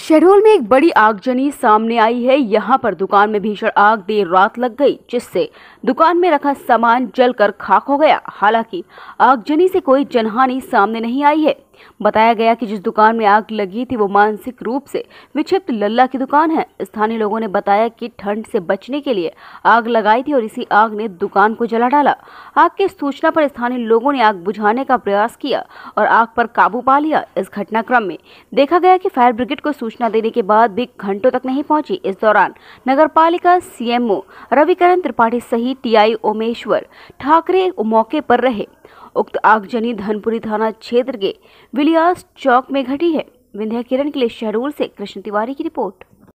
शहडोल में एक बड़ी आगजनी सामने आई है यहाँ पर दुकान में भीषण आग देर रात लग गई जिससे दुकान में रखा सामान जलकर खाक हो गया हालांकि आगजनी से कोई जनहानि सामने नहीं आई है बताया गया कि जिस दुकान में आग लगी थी वो मानसिक रूप से विक्षिप्त लल्ला की दुकान है स्थानीय लोगों ने बताया कि ठंड से बचने के लिए आग लगाई थी और इसी आग ने दुकान को जला डाला आग की सूचना पर स्थानीय लोगों ने आग बुझाने का प्रयास किया और आग पर काबू पा लिया इस घटनाक्रम में देखा गया कि फायर ब्रिगेड को सूचना देने के बाद भी घंटों तक नहीं पहुंची इस दौरान नगर पालिका सीएमओ रविकरण त्रिपाठी सहित टी ओमेश्वर ठाकरे मौके पर रहे उक्त आगजनी धनपुरी थाना क्षेत्र के विलियास चौक में घटी है विंध्या किरण के लिए शहडोल से कृष्ण तिवारी की रिपोर्ट